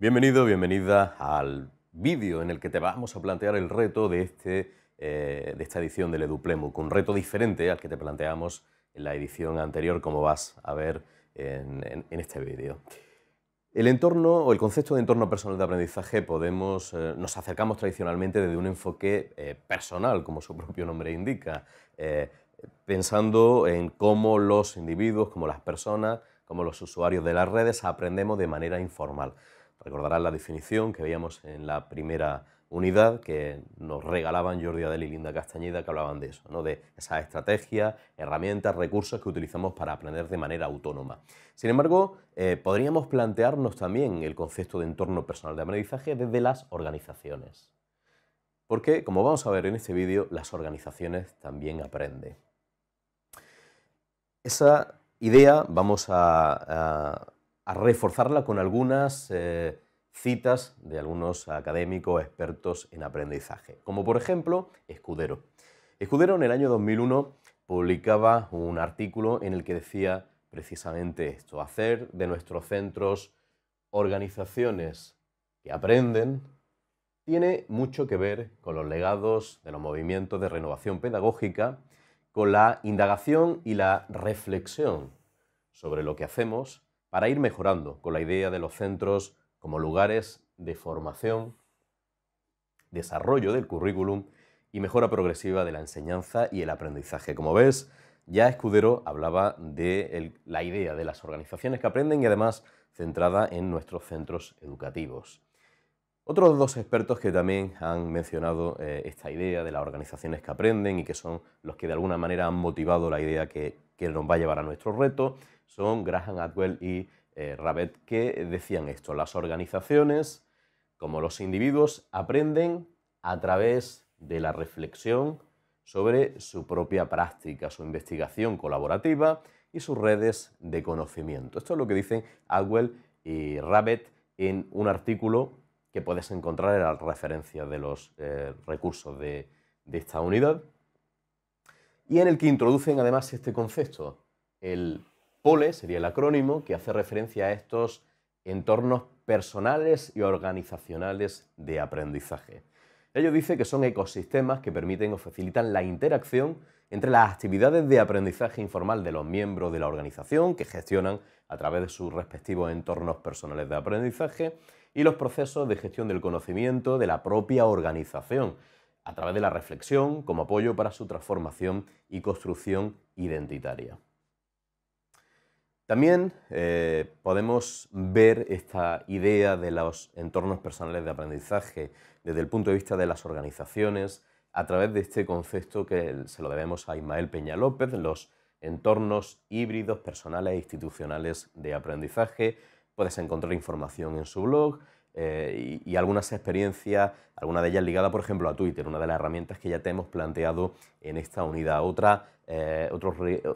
Bienvenido, bienvenida al vídeo en el que te vamos a plantear el reto de, este, eh, esta edición del EduPlemuc, un reto diferente al que te planteamos en la edición anterior, como vas a ver en, este vídeo. El entorno o el concepto de entorno personal de aprendizaje podemos, eh, nos acercamos tradicionalmente desde un enfoque eh, personal, como su propio nombre indica, pensando en cómo los individuos, como las personas, como los usuarios de las redes, aprendemos de manera informal. Recordarán la definición que veíamos en la primera unidad que nos regalaban Jordi Adel y Linda Castañeda que hablaban de eso, ¿no? de esa estrategia herramientas, recursos que utilizamos para aprender de manera autónoma. Sin embargo, eh, podríamos plantearnos también el concepto de entorno personal de aprendizaje desde las organizaciones. Porque, como vamos a ver en este vídeo, las organizaciones también aprenden. Esa idea vamos a a reforzarla con algunas eh, citas de algunos académicos expertos en aprendizaje, como por ejemplo Escudero. Escudero en el año 2001 publicaba un artículo en el que decía precisamente esto, hacer de nuestros centros organizaciones que aprenden tiene mucho que ver con los legados de los movimientos de renovación pedagógica, con la indagación y la reflexión sobre lo que hacemos para ir mejorando con la idea de los centros como lugares de formación, desarrollo del currículum y mejora progresiva de la enseñanza y el aprendizaje. Como ves, ya Escudero hablaba de la idea de las organizaciones que aprenden y además centrada en nuestros centros educativos. Otros dos expertos que también han mencionado eh, esta idea de las organizaciones que aprenden y que son los que de alguna manera han motivado la idea que que nos va a llevar a nuestro reto son Graham Atwell y eh, Rabbit, que decían esto, las organizaciones, como los individuos, aprenden a través de la reflexión sobre su propia práctica, su investigación colaborativa y sus redes de conocimiento. Esto es lo que dicen Atwell y Rabbit en un artículo que puedes encontrar en la referencia de los eh, recursos de esta unidad y en el que introducen además este concepto. El POLE sería el acrónimo que hace referencia a estos entornos personales y organizacionales de aprendizaje. Ello dice que son ecosistemas que permiten o facilitan la interacción entre las actividades de aprendizaje informal de los miembros de la organización que gestionan a través de sus respectivos entornos personales de aprendizaje y los procesos de gestión del conocimiento de la propia organización, a través de la reflexión como apoyo para su transformación y construcción identitaria. También eh, podemos ver esta idea de los entornos personales de aprendizaje desde el punto de vista de las organizaciones a través de este concepto que se lo debemos a Ismael Peña López, los entornos híbridos personales e institucionales de aprendizaje. Puedes encontrar información en su blog, eh, y, algunas experiencias, alguna de ellas ligada, por ejemplo, a Twitter, una de las herramientas que ya te hemos planteado en esta unidad. Otra, eh,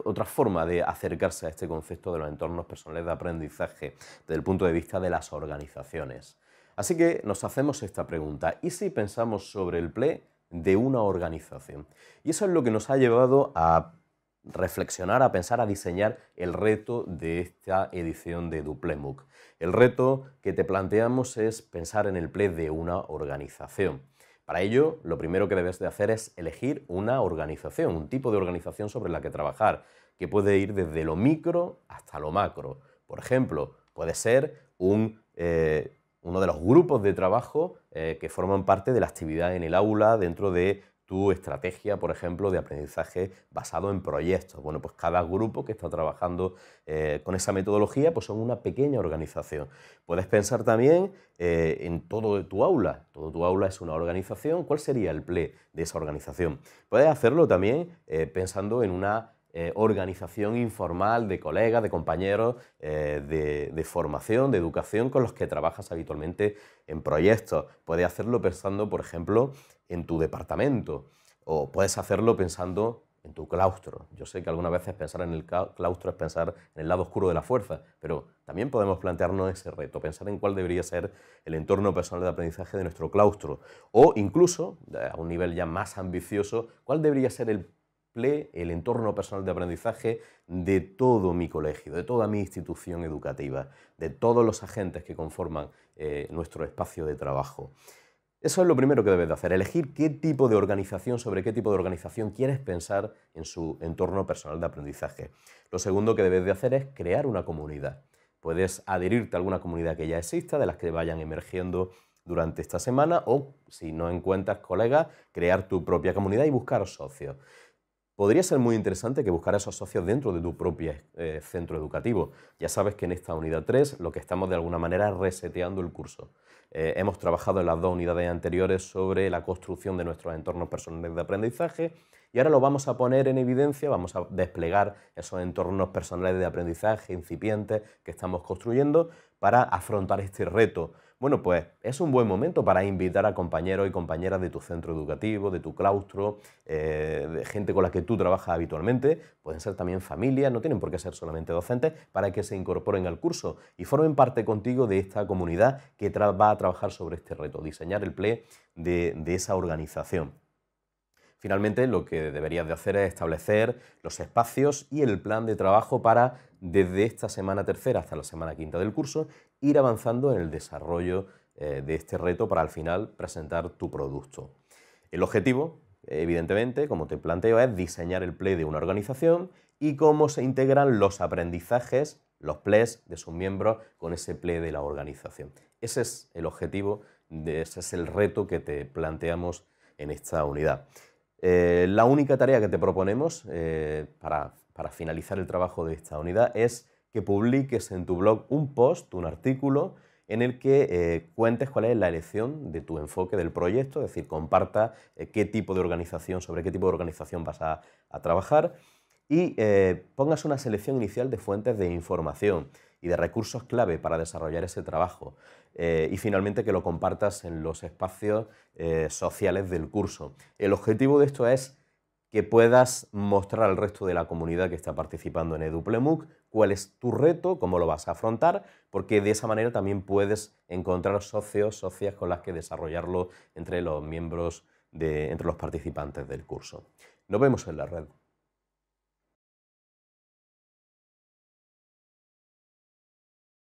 otra forma de acercarse a este concepto de los entornos personales de aprendizaje desde el punto de vista de las organizaciones. Así que nos hacemos esta pregunta, ¿y si pensamos sobre el PLE de una organización? Y eso es lo que nos ha llevado a reflexionar, a pensar, a diseñar el reto de esta edición de DupleMOOC. El reto que te planteamos es pensar en el PLE de una organización. Para ello, lo primero que debes de hacer es elegir una organización, un tipo de organización sobre la que trabajar, que puede ir desde lo micro hasta lo macro. Por ejemplo, puede ser eh, uno de los grupos de trabajo eh, que forman parte de la actividad en el aula dentro de tu estrategia, por ejemplo, de aprendizaje basado en proyectos. Bueno, pues cada grupo que está trabajando eh, con esa metodología, pues son una pequeña organización. Puedes pensar también eh, en todo tu aula. Todo tu aula es una organización. ¿Cuál sería el ple de esa organización? Puedes hacerlo también eh, pensando en una eh, organización informal de colegas, de compañeros, eh, de, de, formación, de educación con los que trabajas habitualmente en proyectos. Puedes hacerlo pensando, por ejemplo, en tu departamento o puedes hacerlo pensando en tu claustro. Yo sé que algunas veces pensar en el claustro es pensar en el lado oscuro de la fuerza, pero también podemos plantearnos ese reto, pensar en cuál debería ser el entorno personal de aprendizaje de nuestro claustro o incluso, eh, a un nivel ya más ambicioso, cuál debería ser el el entorno personal de aprendizaje de todo mi colegio, de toda mi institución educativa, de todos los agentes que conforman eh, nuestro espacio de trabajo. Eso es lo primero que debes de hacer, elegir qué tipo de organización, sobre qué tipo de organización quieres pensar en su entorno personal de aprendizaje. Lo segundo que debes de hacer es crear una comunidad. Puedes adherirte a alguna comunidad que ya exista, de las que vayan emergiendo durante esta semana, o si no encuentras colegas, crear tu propia comunidad y buscar socios. Podría ser muy interesante que buscaras esos socios dentro de tu propio eh, centro educativo. Ya sabes que en esta unidad 3 lo que estamos de alguna manera es reseteando el curso. Eh, hemos trabajado en las dos unidades anteriores sobre la construcción de nuestros entornos personales de aprendizaje y ahora lo vamos a poner en evidencia, vamos a desplegar esos entornos personales de aprendizaje incipientes que estamos construyendo para afrontar este reto bueno, pues es un buen momento para invitar a compañeros y compañeras de tu centro educativo, de tu claustro, eh, de gente con la que tú trabajas habitualmente, pueden ser también familias, no tienen por qué ser solamente docentes, para que se incorporen al curso y formen parte contigo de esta comunidad que va a trabajar sobre este reto, diseñar el ple de, de esa organización. Finalmente, lo que deberías de hacer es establecer los espacios y el plan de trabajo para desde esta semana tercera hasta la semana quinta del curso, ir avanzando en el desarrollo eh, de este reto para al final presentar tu producto. El objetivo, evidentemente, como te planteo, es diseñar el play de una organización y cómo se integran los aprendizajes, los plays de sus miembros con ese play de la organización. Ese es el objetivo, ese es el reto que te planteamos en esta unidad. Eh, la única tarea que te proponemos eh, para para finalizar el trabajo de esta unidad es que publiques en tu blog un post, un artículo, en el que eh, cuentes cuál es la elección de tu enfoque del proyecto, es decir, comparta eh, qué tipo de organización, sobre qué tipo de organización vas a, trabajar y eh, pongas una selección inicial de fuentes de información y de recursos clave para desarrollar ese trabajo. y finalmente que lo compartas en los espacios sociales del curso. El objetivo de esto es que puedas mostrar al resto de la comunidad que está participando en Eduplemuc cuál es tu reto, cómo lo vas a afrontar, porque de esa manera también puedes encontrar socios, socias con las que desarrollarlo entre los miembros, de, entre los participantes del curso. Nos vemos en la red.